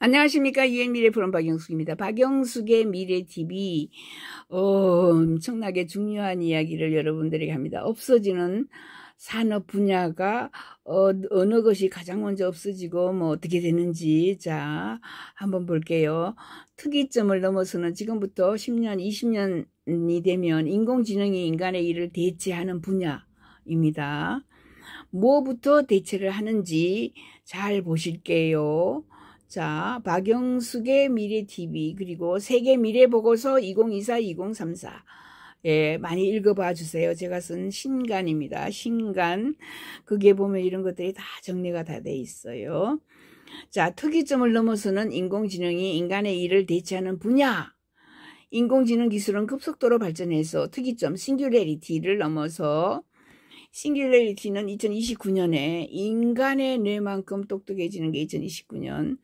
안녕하십니까 유엔미래 프롬 박영숙입니다. 박영숙의 미래TV 어, 엄청나게 중요한 이야기를 여러분들에게 합니다. 없어지는 산업 분야가 어, 어느 것이 가장 먼저 없어지고 뭐 어떻게 되는지 자 한번 볼게요. 특이점을 넘어서는 지금부터 10년 20년이 되면 인공지능이 인간의 일을 대체하는 분야입니다. 뭐부터 대체를 하는지 잘 보실게요. 자, 박영숙의 미래TV 그리고 세계 미래보고서 2024-2034 예, 많이 읽어봐 주세요. 제가 쓴 신간입니다. 신간 그게 보면 이런 것들이 다 정리가 다 돼 있어요. 자, 특이점을 넘어서는 인공지능이 인간의 일을 대체하는 분야 인공지능 기술은 급속도로 발전해서 특이점 싱귤레리티를 넘어서 싱기를 읽히는 2029년에 인간의 뇌만큼 똑똑해지는 게 2029년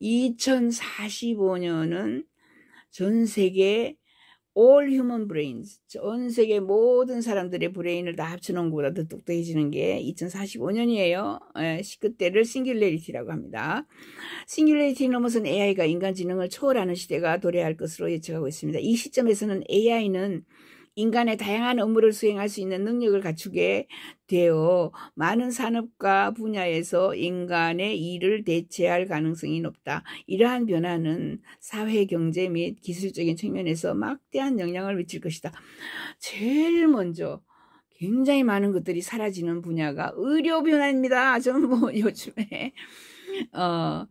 2045년은 전 세계 all human brains 전 세계 모든 사람들의 브레인을 다 합쳐놓은 것보다 더 똑똑해지는 게 2045년이에요. 예, 그때를 싱귤레리티라고 합니다. 싱귤레리티 넘어선 AI가 인간지능을 초월하는 시대가 도래할 것으로 예측하고 있습니다. 이 시점에서는 AI는 인간의 다양한 업무를 수행할 수 있는 능력을 갖추게 되어 많은 산업과 분야에서 인간의 일을 대체할 가능성이 높다. 이러한 변화는 사회 경제 및 기술적인 측면에서 막대한 영향을 미칠 것이다. 제일 먼저 굉장히 많은 것들이 사라지는 분야가 의료 변화입니다. 저는 뭐 요즘에 어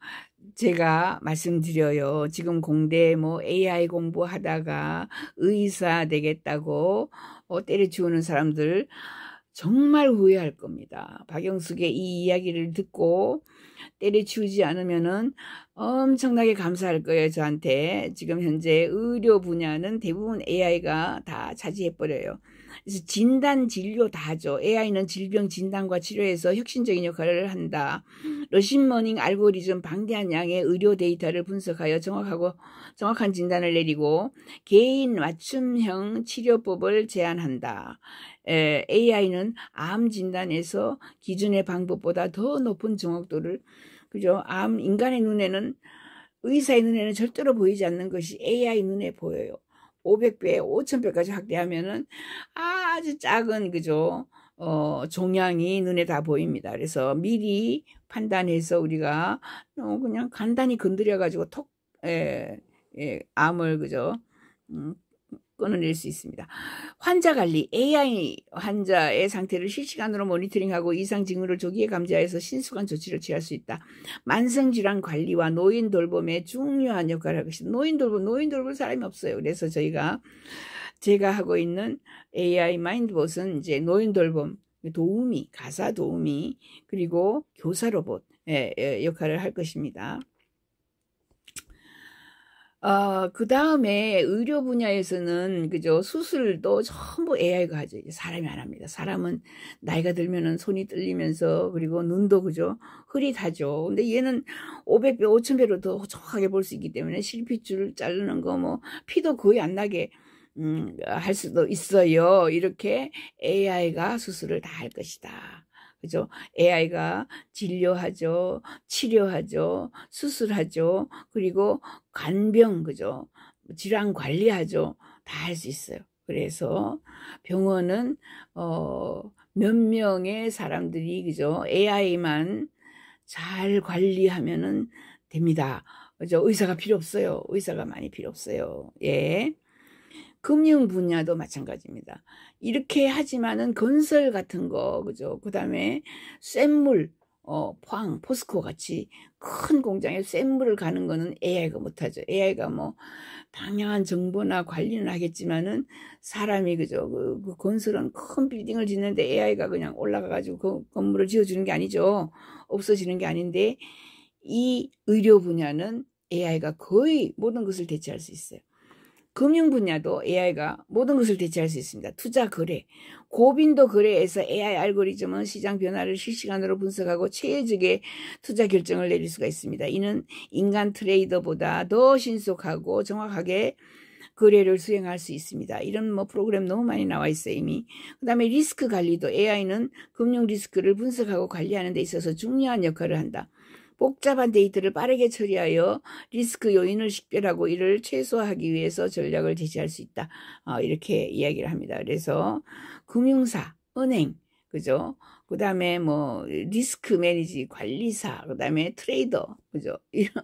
제가 말씀드려요. 지금 공대 뭐 AI 공부하다가 의사 되겠다고 어, 때려치우는 사람들 정말 후회할 겁니다. 박영숙의 이 이야기를 듣고 때려치우지 않으면은 엄청나게 감사할 거예요, 저한테. 지금 현재 의료 분야는 대부분 AI가 다 차지해버려요. 그래서 진단, 진료 다 하죠. AI는 질병 진단과 치료에서 혁신적인 역할을 한다. 러신머닝 알고리즘 방대한 양의 의료 데이터를 분석하여 정확하고 정확한 진단을 내리고 개인 맞춤형 치료법을 제안한다. 에, AI는 암 진단에서 기준의 방법보다 더 높은 정확도를 그죠? 암 인간의 눈에는 의사의 눈에는 절대로 보이지 않는 것이 AI 눈에 보여요. 500배, 5000배까지 확대하면은 아주 작은 그죠? 어, 종양이 눈에 다 보입니다. 그래서 미리 판단해서 우리가 어, 그냥 간단히 건드려 가지고 톡 에, 예, 에, 예, 암을 그죠? 음, 끊어낼 수 있습니다. 환자 관리, AI 환자의 상태를 실시간으로 모니터링하고 이상 징후를 조기에 감지하여서 신속한 조치를 취할 수 있다. 만성질환 관리와 노인 돌봄에 중요한 역할을 하고 있습니다. 노인 돌봄, 노인 돌볼 사람이 없어요. 그래서 저희가 제가 하고 있는 AI 마인드봇은 이제 노인 돌봄, 도우미, 가사 도우미, 그리고 교사 로봇, 의 예, 역할을 할 것입니다. 어, 아, 그 다음에 의료 분야에서는 그죠 수술도 전부 AI가 하죠. 이제 사람이 안 합니다. 사람은 나이가 들면은 손이 떨리면서 그리고 눈도 그죠 흐릿하죠. 근데 얘는 500배, 5000배로 더 정확하게 볼 수 있기 때문에 실핏줄 자르는 거 뭐 피도 거의 안 나게 음, 할 수도 있어요. 이렇게 AI가 수술을 다 할 것이다. 그죠? AI가 진료하죠. 치료하죠. 수술하죠. 그리고 간병 그죠? 질환 관리하죠. 다 할 수 있어요. 그래서 병원은 어몇 명의 사람들이 그죠? AI만 잘 관리하면은 됩니다. 그죠? 의사가 필요 없어요. 의사가 많이 필요 없어요. 예. 금융 분야도 마찬가지입니다. 이렇게 하지만은 건설 같은 거, 그죠? 그 다음에 쇳물, 어, 포항, 포스코 같이 큰 공장에 쇳물을 가는 거는 AI가 못하죠. AI가 뭐, 당연한 정보나 관리는 하겠지만은, 사람이, 그죠. 그, 그 건설은 큰 빌딩을 짓는데 AI가 그냥 올라가가지고 그 건물을 지어주는 게 아니죠. 없어지는 게 아닌데, 이 의료 분야는 AI가 거의 모든 것을 대체할 수 있어요. 금융 분야도 AI가 모든 것을 대체할 수 있습니다. 투자 거래, 고빈도 거래에서 AI 알고리즘은 시장 변화를 실시간으로 분석하고 최적의 투자 결정을 내릴 수가 있습니다. 이는 인간 트레이더보다 더 신속하고 정확하게 거래를 수행할 수 있습니다. 이런 뭐 프로그램 너무 많이 나와 있어요, 이미. 그 다음에 리스크 관리도 AI는 금융 리스크를 분석하고 관리하는 데 있어서 중요한 역할을 한다. 복잡한 데이터를 빠르게 처리하여 리스크 요인을 식별하고 이를 최소화하기 위해서 전략을 제시할 수 있다. 어, 이렇게 이야기를 합니다. 그래서 금융사, 은행, 그죠? 그 다음에 뭐 리스크 매니지 관리사, 그 다음에 트레이더, 그죠? 이런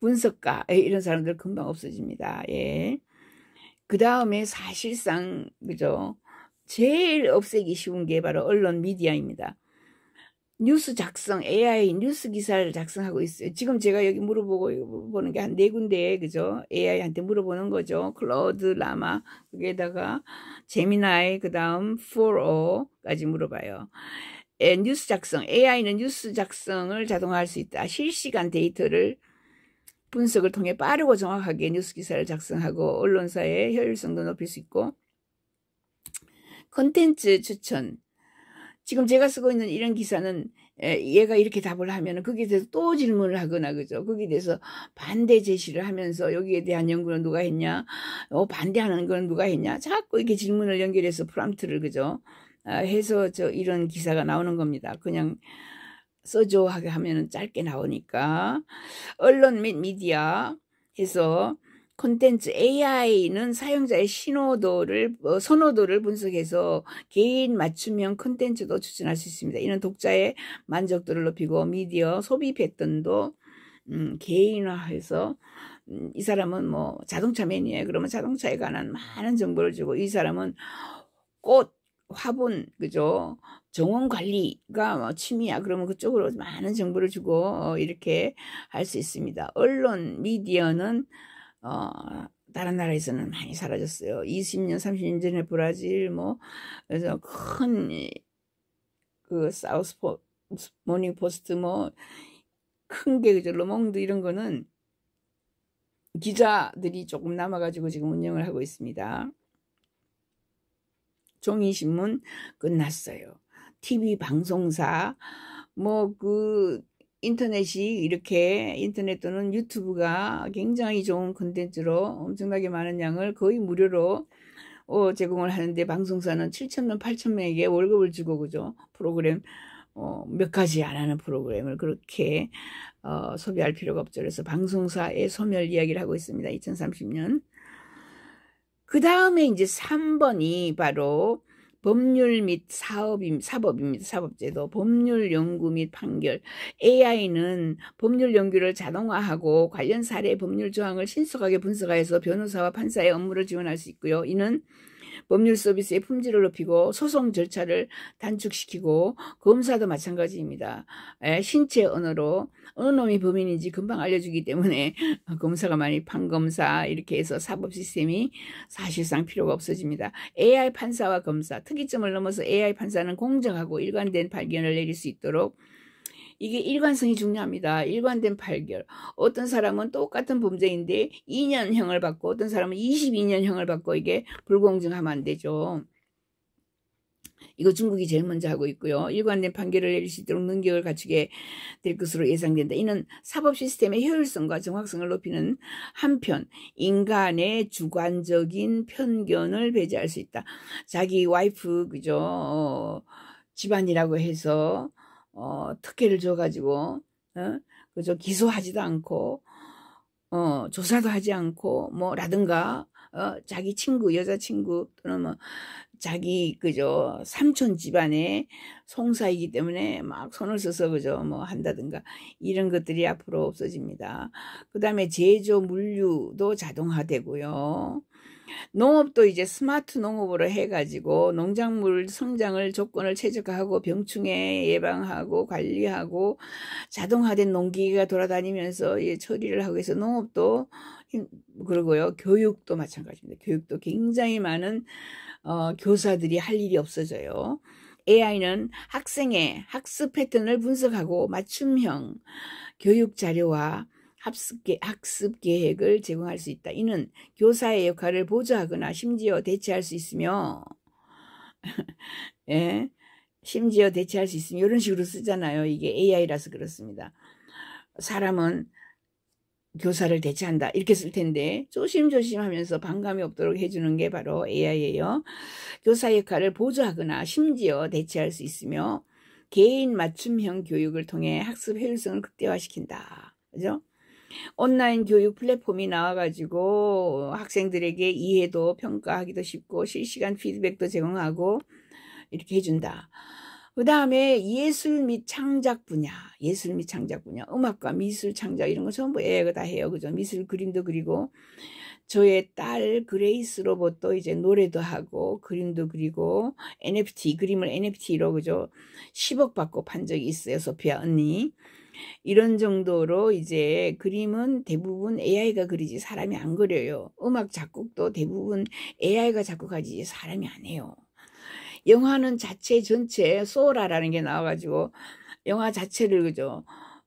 분석가 이런 사람들 금방 없어집니다. 예. 그 다음에 사실상 그죠? 제일 없애기 쉬운 게 바로 언론 미디어입니다. 뉴스 작성, AI 뉴스 기사를 작성하고 있어요. 지금 제가 여기 물어보고 보는 게 한 네 군데 그죠? AI한테 물어보는 거죠. 클로드 라마 거기에다가 제미나이 그다음 4O까지 물어봐요. 에, 뉴스 작성, AI는 뉴스 작성을 자동화할 수 있다. 실시간 데이터를 분석을 통해 빠르고 정확하게 뉴스 기사를 작성하고 언론사의 효율성도 높일 수 있고 컨텐츠 추천, 지금 제가 쓰고 있는 이런 기사는 얘가 이렇게 답을 하면 거기에 대해서 또 질문을 하거나 그죠 거기에 대해서 반대 제시를 하면서 여기에 대한 연구는 누가 했냐 어 반대하는 건 누가 했냐 자꾸 이렇게 질문을 연결해서 프람트를 그죠 아, 해서 저 이런 기사가 나오는 겁니다 그냥 써줘 하게 하면은 짧게 나오니까 언론 및 미디어 해서 콘텐츠 AI는 사용자의 신호도를 어, 선호도를 분석해서 개인 맞춤형 콘텐츠도 추천할 수 있습니다. 이는 독자의 만족도를 높이고 미디어 소비 패턴도 음, 개인화해서 음, 이 사람은 뭐 자동차 매니아 그러면 자동차에 관한 많은 정보를 주고 이 사람은 꽃 화분 그죠 정원 관리가 뭐 취미야 그러면 그쪽으로 많은 정보를 주고 어, 이렇게 할 수 있습니다. 언론 미디어는 어, 다른 나라에서는 많이 사라졌어요. 20년, 30년 전에 브라질, 뭐, 그래서 큰, 그, 사우스 포, 모닝 포스트, 뭐, 큰 게, 그저, 로몽드 이런 거는 기자들이 조금 남아가지고 지금 운영을 하고 있습니다. 종이신문 끝났어요. TV 방송사, 뭐, 그, 인터넷이 이렇게 인터넷 또는 유튜브가 굉장히 좋은 콘텐츠로 엄청나게 많은 양을 거의 무료로 어, 제공을 하는데 방송사는 7천명, 8천명에게 월급을 주고 그죠 프로그램 어, 몇 가지 안 하는 프로그램을 그렇게 어, 소비할 필요가 없죠. 그래서 방송사의 소멸 이야기를 하고 있습니다. 2030년. 그 다음에 이제 3번이 바로 법률 및 사업임, 사법입니다. 사법제도, 법률 연구 및 판결. AI는 법률 연구를 자동화하고 관련 사례 법률 조항을 신속하게 분석하여서 변호사와 판사의 업무를 지원할 수 있고요. 이는 법률 서비스의 품질을 높이고 소송 절차를 단축시키고 검사도 마찬가지입니다. 예, 신체 언어로 어느 놈이 범인인지 금방 알려주기 때문에 검사가 많이 판검사 이렇게 해서 사법 시스템이 사실상 필요가 없어집니다. AI 판사와 검사 특이점을 넘어서 AI 판사는 공정하고 일관된 발견을 내릴 수 있도록 이게 일관성이 중요합니다. 일관된 판결. 어떤 사람은 똑같은 범죄인데 2년형을 받고 어떤 사람은 22년형을 받고 이게 불공정하면 안 되죠. 이거 중국이 제일 먼저 하고 있고요. 일관된 판결을 내릴 수 있도록 능력을 갖추게 될 것으로 예상된다. 이는 사법 시스템의 효율성과 정확성을 높이는 한편 인간의 주관적인 편견을 배제할 수 있다. 자기 와이프 그죠 어, 집안이라고 해서 어, 특혜를 줘가지고 어? 그저 기소하지도 않고 어, 조사도 하지 않고 뭐라든가 어, 자기 친구 여자친구 또는 뭐 자기 그저 삼촌 집안의 송사이기 때문에 막 손을 써서 그저 뭐 한다든가 이런 것들이 앞으로 없어집니다. 그 다음에 제조 물류도 자동화되고요. 농업도 이제 스마트 농업으로 해가지고 농작물 성장을 조건을 최적화하고 병충해 예방하고 관리하고 자동화된 농기가 돌아다니면서 예, 처리를 하고 해서 농업도 그러고요. 교육도 마찬가지입니다. 교육도 굉장히 많은 어, 교사들이 할 일이 없어져요. AI는 학생의 학습 패턴을 분석하고 맞춤형 교육 자료와 학습 계획을 제공할 수 있다. 이는 교사의 역할을 보조하거나 심지어 대체할 수 있으며, 예, 심지어 대체할 수 있으며, 이런 식으로 쓰잖아요. 이게 AI라서 그렇습니다. 사람은 교사를 대체한다. 이렇게 쓸 텐데, 조심조심 하면서 반감이 없도록 해주는 게 바로 AI예요. 교사 역할을 보조하거나 심지어 대체할 수 있으며, 개인 맞춤형 교육을 통해 학습 효율성을 극대화시킨다. 그죠? 온라인 교육 플랫폼이 나와가지고 학생들에게 이해도 평가하기도 쉽고 실시간 피드백도 제공하고 이렇게 해준다. 그 다음에 예술 및 창작 분야, 예술 및 창작 분야, 음악과 미술 창작 이런 거 전부 애가 다 해요. 그죠? 미술 그림도 그리고 저의 딸 그레이스 로봇도 이제 노래도 하고 그림도 그리고 NFT 그림을 NFT로 그죠? 10억 받고 판 적이 있어요. 소피아 언니. 이런 정도로 이제 그림은 대부분 AI가 그리지 사람이 안 그려요. 음악 작곡도 대부분 AI가 작곡하지 사람이 안 해요. 영화는 자체 전체 소라라는 게 나와가지고 영화 자체를 그죠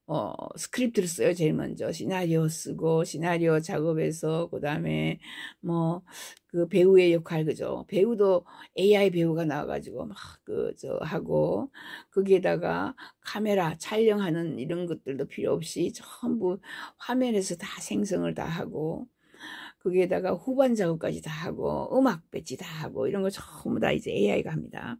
어, 스크립트를 써요, 제일 먼저. 시나리오 쓰고, 시나리오 작업해서, 그 다음에, 뭐, 그 배우의 역할, 그죠. 배우도 AI 배우가 나와가지고, 막, 그, 저, 하고, 거기에다가 카메라, 촬영하는 이런 것들도 필요 없이 전부 화면에서 다 생성을 다 하고, 거기에다가 후반 작업까지 다 하고, 음악 배치 다 하고, 이런 거 전부 다 이제 AI가 합니다.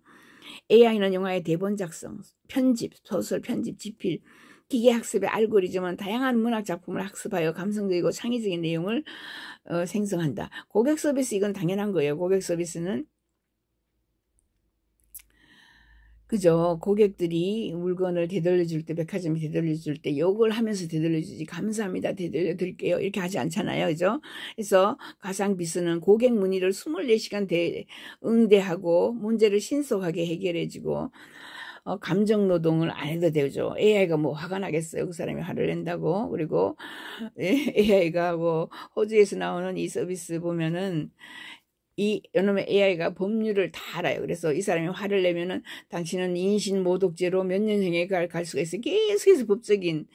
AI는 영화의 대본 작성, 편집, 소설 편집, 집필, 기계학습의 알고리즘은 다양한 문학 작품을 학습하여 감성적이고 창의적인 내용을 어, 생성한다. 고객 서비스 이건 당연한 거예요. 고객 서비스는 그죠. 고객들이 물건을 되돌려 줄 때, 백화점이 되돌려 줄 때, 욕을 하면서 되돌려 주지, 감사합니다. 되돌려 드릴게요. 이렇게 하지 않잖아요. 그죠? 그래서 가상비스는 고객 문의를 24시간 대, 응대하고, 문제를 신속하게 해결해 주고, 어, 감정 노동을 안 해도 되죠. AI가 뭐 화가 나겠어요. 그 사람이 화를 낸다고. 그리고 에, 예, AI가 뭐 호주에서 나오는 이 서비스 보면은 이 요놈의 AI가 법률을 다 알아요. 그래서 이 사람이 화를 내면은 당신은 인신 모독죄로 몇 년형에 갈, 갈 수가 있어요. 계속해서 법적인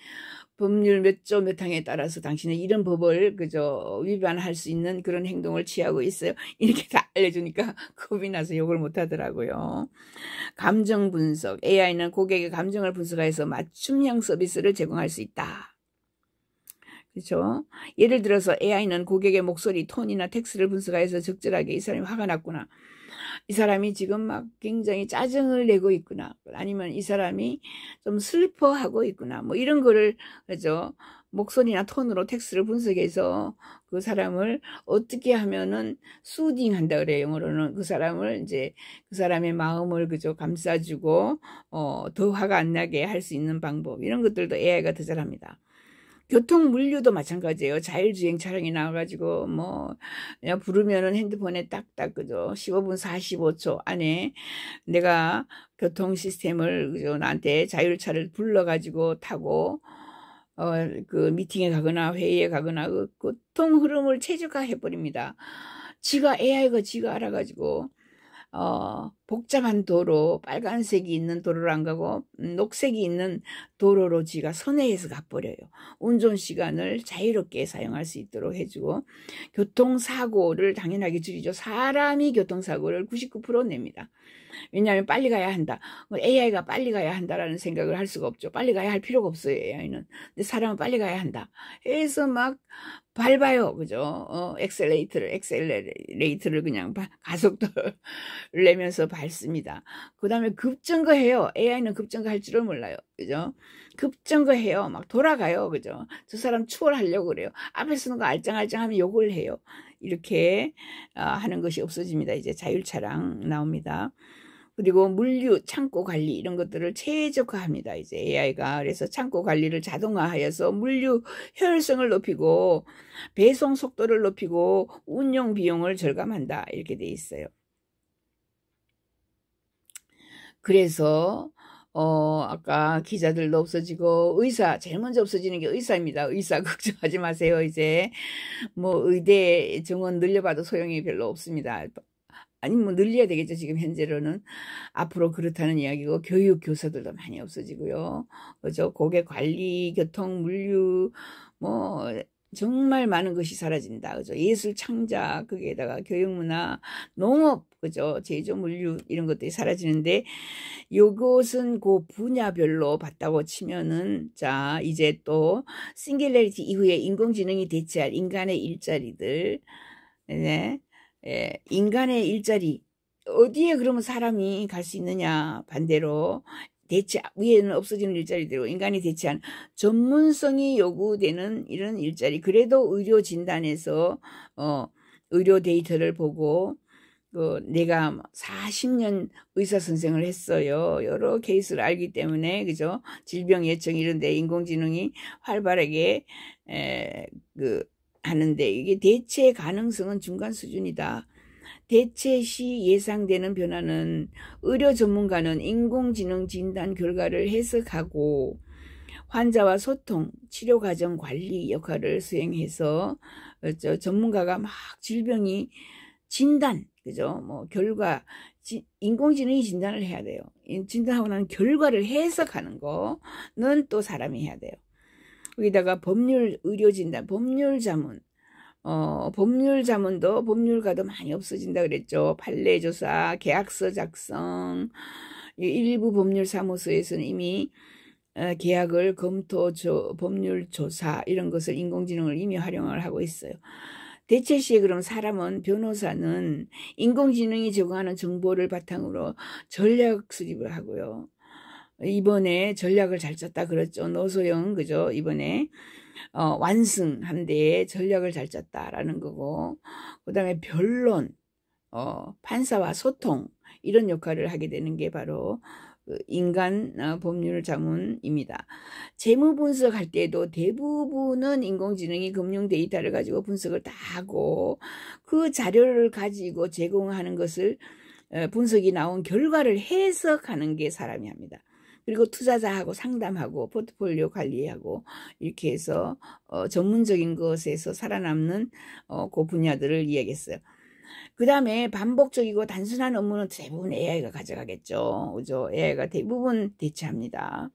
법률 몇 조 몇 항에 따라서 당신은 이런 법을 그저 위반할 수 있는 그런 행동을 취하고 있어요. 이렇게 다 알려주니까 겁이 나서 욕을 못하더라고요. 감정 분석. AI는 고객의 감정을 분석해서 맞춤형 서비스를 제공할 수 있다. 그렇죠? 예를 들어서 AI는 고객의 목소리, 톤이나 텍스트를 분석해서 적절하게 이 사람이 화가 났구나. 이 사람이 지금 막 굉장히 짜증을 내고 있구나 아니면 이 사람이 좀 슬퍼하고 있구나 뭐 이런 거를 그죠 목소리나 톤으로 텍스트를 분석해서 그 사람을 어떻게 하면은 수딩 한다 그래요 영어로는 그 사람을 이제 그 사람의 마음을 그저 감싸주고 어더 화가 안 나게 할 수 있는 방법 이런 것들도 AI가 더 잘합니다. 교통 물류도 마찬가지예요. 자율주행 차량이 나와가지고 뭐 그냥 부르면은 핸드폰에 딱딱 그죠. 15분 45초 안에 내가 교통 시스템을 그죠 나한테 자율차를 불러가지고 타고 어 그 미팅에 가거나 회의에 가거나 그 교통 흐름을 최적화해 버립니다. 지가 AI가 지가 알아가지고 어, 복잡한 도로, 빨간색이 있는 도로로 안 가고 음, 녹색이 있는 도로로 지가 선회해서 가버려요. 운전 시간을 자유롭게 사용할 수 있도록 해주고 교통사고를 당연하게 줄이죠. 사람이 교통사고를 99% 냅니다. 왜냐하면 빨리 가야 한다. 뭐 AI가 빨리 가야 한다라는 생각을 할 수가 없죠. 빨리 가야 할 필요가 없어요. AI는. 근데 사람은 빨리 가야 한다. 해서 막 밟아요. 그죠? 어, 엑셀레이트를, 엑셀레이트를 그냥 가속도를 내면서 밟습니다. 그 다음에 급정거해요. AI는 급정거할 줄을 몰라요. 그죠? 급정거해요. 막 돌아가요. 그죠? 저 사람 추월하려고 그래요. 앞에 서는거 알짱알짱하면 욕을 해요. 이렇게 어, 하는 것이 없어집니다. 이제 자율차량 나옵니다. 그리고 물류, 창고 관리 이런 것들을 최적화합니다. 이제 AI가 그래서 창고 관리를 자동화하여서 물류 효율성을 높이고 배송 속도를 높이고 운용 비용을 절감한다. 이렇게 돼 있어요. 그래서 어, 아까 기자들도 없어지고 의사 제일 먼저 없어지는 게 의사입니다. 의사 걱정하지 마세요. 이제 뭐 의대 정원 늘려봐도 소용이 별로 없습니다. 아니 뭐 늘려야 되겠죠 지금 현재로는 앞으로 그렇다는 이야기고 교육 교사들도 많이 없어지고요 그죠 고객 관리 교통 물류 뭐 정말 많은 것이 사라진다 그죠 예술 창작 거기에다가 교육 문화 농업 그죠 제조 물류 이런 것들이 사라지는데 요것은 그 분야별로 봤다고 치면은 자 이제 또 싱글레리티 이후에 인공지능이 대체할 인간의 일자리들 네 예, 인간의 일자리 어디에 그러면 사람이 갈 수 있느냐 반대로 대체 위에는 없어지는 일자리대로 인간이 대체한 전문성이 요구되는 이런 일자리 그래도 의료 진단에서 어 의료 데이터를 보고 그 내가 40년 의사 선생을 했어요. 여러 케이스를 알기 때문에 그죠? 질병 예측 이런 데 인공지능이 활발하게 에, 그 하는데 이게 대체 가능성은 중간 수준이다. 대체 시 예상되는 변화는 의료 전문가는 인공지능 진단 결과를 해석하고 환자와 소통, 치료 과정 관리 역할을 수행해서 어, 저 전문가가 막 질병이 진단, 그죠? 뭐 결과 지, 인공지능이 진단을 해야 돼요. 진단하고 난 결과를 해석하는 거는 또 사람이 해야 돼요. 여기다가 법률 의료진단, 법률 자문, 어, 법률 자문도 법률가도 많이 없어진다 그랬죠. 판례 조사, 계약서 작성, 일부 법률 사무소에서는 이미 어, 계약을 검토, 조, 법률 조사 이런 것을 인공지능을 이미 활용을 하고 있어요. 대체 시에 그럼 사람은 변호사는 인공지능이 제공하는 정보를 바탕으로 전략 수립을 하고요. 이번에 전략을 잘 짰다 그랬죠. 노소영 그죠? 이번에 어, 완승 한데에 전략을 잘 짰다라는 거고 그다음에 변론 어, 판사와 소통 이런 역할을 하게 되는 게 바로 그 인간 어, 법률 자문입니다. 재무 분석할 때도 대부분은 인공지능이 금융 데이터를 가지고 분석을 다 하고 그 자료를 가지고 제공하는 것을 어, 분석이 나온 결과를 해석하는 게 사람이 합니다. 그리고 투자자하고 상담하고 포트폴리오 관리하고 이렇게 해서 어, 전문적인 것에서 살아남는 어, 그 분야들을 이야기했어요. 그 다음에 반복적이고 단순한 업무는 대부분 AI가 가져가겠죠. 그죠? AI가 대부분 대체합니다.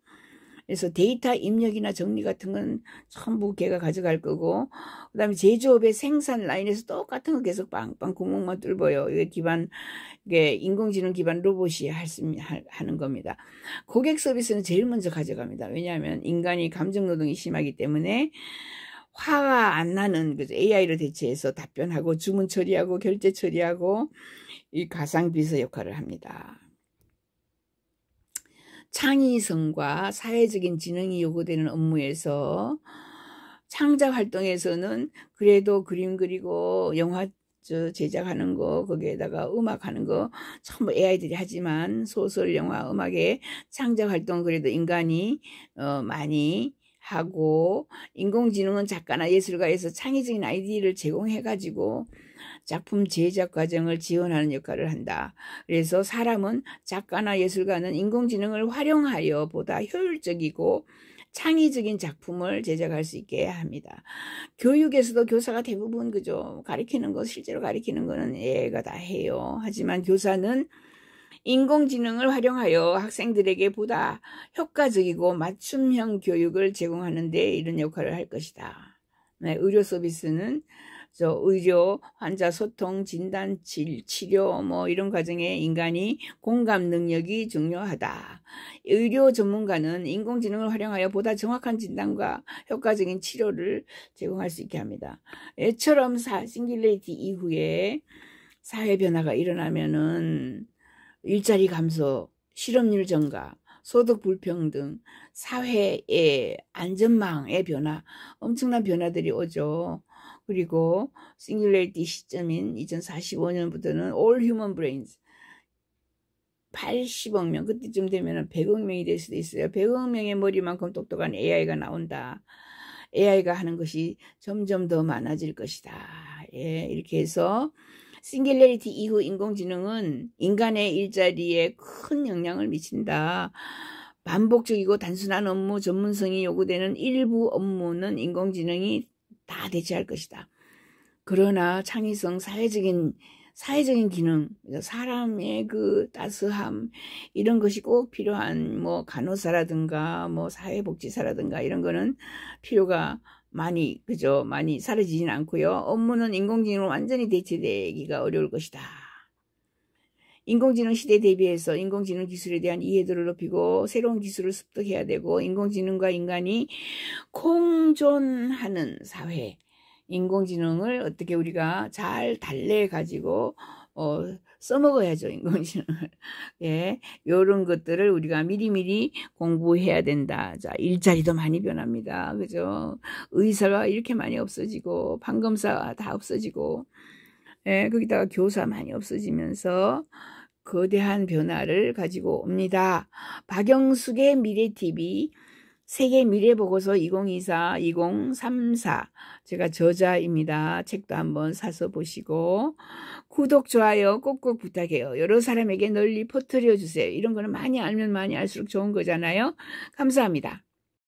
그래서 데이터 입력이나 정리 같은 건 전부 걔가 가져갈 거고 그 다음에 제조업의 생산 라인에서 똑같은 거 계속 빵빵 구멍만 뚫어요. 이게 기반 이게 인공지능 기반 로봇이 할 수, 하는 겁니다. 고객 서비스는 제일 먼저 가져갑니다. 왜냐하면 인간이 감정 노동이 심하기 때문에 화가 안 나는 그죠 AI를 대체해서 답변하고 주문 처리하고 결제 처리하고 이 가상비서 역할을 합니다. 창의성과 사회적인 지능이 요구되는 업무에서 창작 활동에서는 그래도 그림 그리고 영화 제작하는 거 거기에다가 음악하는 거 전부 AI들이 하지만 소설, 영화, 음악의 창작 활동 그래도 인간이 어, 많이 하고 인공지능은 작가나 예술가에서 창의적인 아이디를 어 제공해 가지고 작품 제작 과정을 지원하는 역할을 한다. 그래서 사람은 작가나 예술가는 인공지능을 활용하여 보다 효율적이고 창의적인 작품을 제작할 수 있게 합니다. 교육에서도 교사가 대부분 그죠. 가리키는 거, 실제로 가리키는 거는 얘가 다 해요. 하지만 교사는 인공지능을 활용하여 학생들에게 보다 효과적이고 맞춤형 교육을 제공하는 데 이런 역할을 할 것이다. 네, 의료 서비스는 그래서 의료, 환자 소통, 진단, 질, 치료 뭐 이런 과정에 인간이 공감 능력이 중요하다. 의료 전문가는 인공지능을 활용하여 보다 정확한 진단과 효과적인 치료를 제공할 수 있게 합니다. 애처럼 사, 싱귤레이티 이후에 사회 변화가 일어나면은 일자리 감소, 실업률 증가, 소득 불평등, 사회의 안전망의 변화, 엄청난 변화들이 오죠. 그리고 싱글레리티 시점인 2045년부터는 올 휴먼 브레인즈 80억 명 그때쯤 되면 100억 명이 될 수도 있어요. 100억 명의 머리만큼 똑똑한 AI가 나온다. AI가 하는 것이 점점 더 많아질 것이다. 예, 이렇게 해서 싱글레리티 이후 인공지능은 인간의 일자리에 큰 영향을 미친다. 반복적이고 단순한 업무 전문성이 요구되는 일부 업무는 인공지능이 다 대체할 것이다. 그러나 창의성 사회적인 사회적인 기능, 그러니까 사람의 그 따스함 이런 것이 꼭 필요한 뭐 간호사라든가 뭐 사회복지사라든가 이런 거는 필요가 많이 그죠 많이 사라지진 않고요. 업무는 인공지능으로 완전히 대체되기가 어려울 것이다. 인공지능 시대에 대비해서 인공지능 기술에 대한 이해도를 높이고 새로운 기술을 습득해야 되고 인공지능과 인간이 공존하는 사회 인공지능을 어떻게 우리가 잘 달래 가지고 어, 써먹어야죠 인공지능을 예 요런 것들을 우리가 미리미리 공부해야 된다 자 일자리도 많이 변합니다 그죠 의사가 이렇게 많이 없어지고 판검사 다 없어지고 예 거기다가 교사 많이 없어지면서 거대한 변화를 가지고 옵니다. 박영숙의 미래TV 세계 미래보고서 2024, 2034 제가 저자입니다. 책도 한번 사서 보시고 구독, 좋아요 꼭꼭 부탁해요. 여러 사람에게 널리 퍼뜨려주세요. 이런 거는 많이 알면 많이 알수록 좋은 거잖아요. 감사합니다.